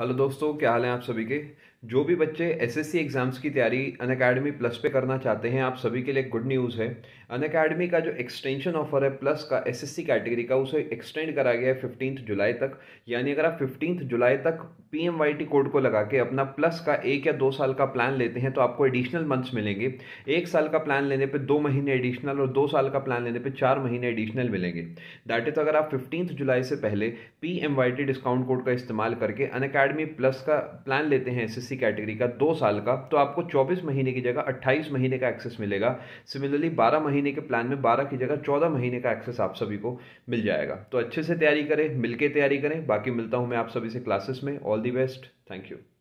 hello दोस्तों क्या हाल है आप सभी के जो भी बच्चे एसएससी एग्ज़ाम्स की तैयारी अन अकेडमी प्लस पे करना चाहते हैं आप सभी के लिए गुड न्यूज़ है अन अकेडमी का जो एक्सटेंशन ऑफर है प्लस का एसएससी कैटेगरी का उसे एक्सटेंड करा गया है फिफ्टीन जुलाई तक यानी अगर आप फिफ्टींथ जुलाई तक पी कोड को लगा के अपना प्लस का एक या दो साल का प्लान लेते हैं तो आपको एडिशनल मंथ्स मिलेंगे एक साल का प्लान लेने पर दो महीने एडिशनल और दो साल का प्लान लेने पर चार महीने एडिशनल मिलेंगे दैट इज़ अगर आप फिफ्टींथ जुलाई से पहले पी डिस्काउंट कोड का इस्तेमाल करके अन अकेडमी प्लस का प्लान लेते हैं एस कैटेगरी का दो साल का तो आपको चौबीस महीने की जगह अट्ठाईस महीने का एक्सेस मिलेगा सिमिलरली बारह महीने के प्लान में बारह की जगह चौदह महीने का एक्सेस आप सभी को मिल जाएगा तो अच्छे से तैयारी करें मिलकर तैयारी करें बाकी मिलता हूँ मैं आप सभी से क्लासेस में all the best thank you